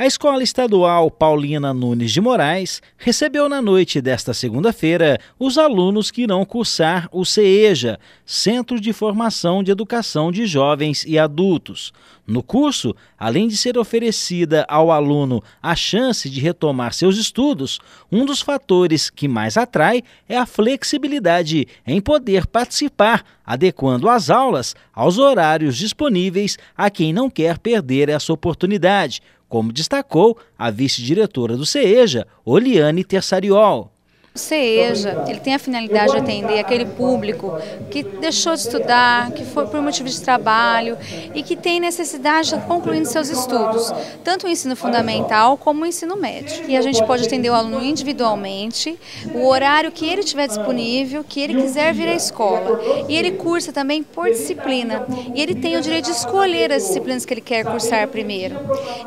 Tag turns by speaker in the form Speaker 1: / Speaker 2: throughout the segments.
Speaker 1: A Escola Estadual Paulina Nunes de Moraes recebeu na noite desta segunda-feira os alunos que irão cursar o CEJA, Centro de Formação de Educação de Jovens e Adultos. No curso, além de ser oferecida ao aluno a chance de retomar seus estudos, um dos fatores que mais atrai é a flexibilidade em poder participar, adequando as aulas aos horários disponíveis a quem não quer perder essa oportunidade como destacou a vice-diretora do CEJA, Oliane Tersariol.
Speaker 2: O CEJA, ele tem a finalidade de atender aquele público que deixou de estudar, que foi por motivo de trabalho e que tem necessidade de concluir seus estudos, tanto o ensino fundamental como o ensino médio. E a gente pode atender o aluno individualmente, o horário que ele tiver disponível, que ele quiser vir à escola. E ele cursa também por disciplina. E ele tem o direito de escolher as disciplinas que ele quer cursar primeiro.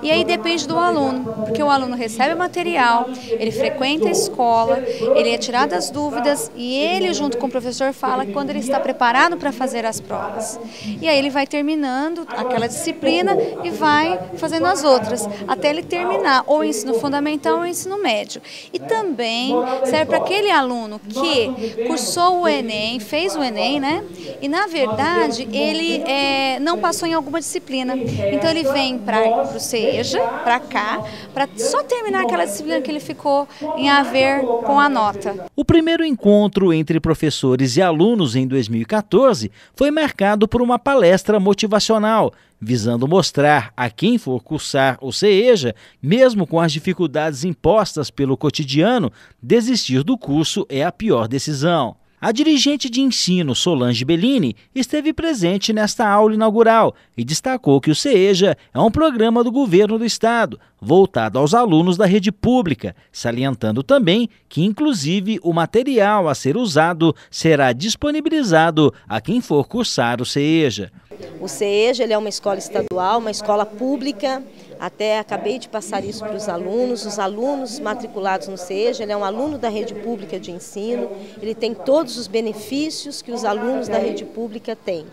Speaker 2: E aí depende do aluno, porque o aluno recebe o material, ele frequenta a escola, ele é tirado as dúvidas e ele, junto com o professor, fala quando ele está preparado para fazer as provas. E aí ele vai terminando aquela disciplina e vai fazendo as outras, até ele terminar ou o ensino fundamental ou o ensino médio. E também serve para aquele aluno que cursou o Enem, fez o Enem, né? E na verdade ele é, não passou em alguma disciplina. Então ele vem para o SEJA, para cá, para só terminar aquela disciplina que ele ficou em a ver com a nossa nota.
Speaker 1: O primeiro encontro entre professores e alunos em 2014 foi marcado por uma palestra motivacional, visando mostrar a quem for cursar o CEJA, mesmo com as dificuldades impostas pelo cotidiano, desistir do curso é a pior decisão. A dirigente de ensino, Solange Bellini, esteve presente nesta aula inaugural e destacou que o CEJA é um programa do governo do estado, voltado aos alunos da rede pública, salientando também que, inclusive, o material a ser usado será disponibilizado a quem for cursar o CEJA.
Speaker 3: O CEJA é uma escola estadual, uma escola pública até acabei de passar isso para os alunos. Os alunos matriculados no CEJA, ele é um aluno da rede pública de ensino, ele tem todos os benefícios que os alunos da rede pública têm,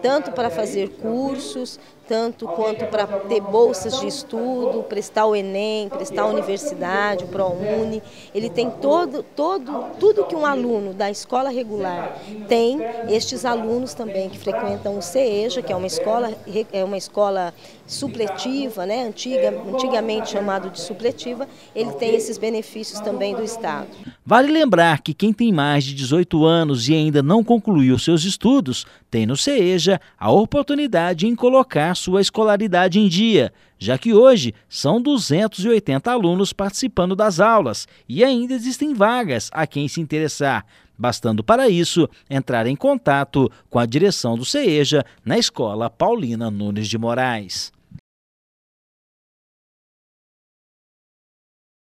Speaker 3: tanto para fazer cursos, tanto quanto para ter bolsas de estudo, prestar o Enem, prestar a universidade, o ProUni. Ele tem todo, todo, tudo que um aluno da escola regular tem, estes alunos também que frequentam o CEJA, que é uma escola, é uma escola supletiva, né, antiga, antigamente chamado de supletiva, ele tem esses benefícios também do Estado.
Speaker 1: Vale lembrar que quem tem mais de 18 anos e ainda não concluiu seus estudos, tem no CEJA a oportunidade em colocar sua escolaridade em dia, já que hoje são 280 alunos participando das aulas e ainda existem vagas a quem se interessar, bastando para isso entrar em contato com a direção do CEJA na Escola Paulina Nunes de Moraes.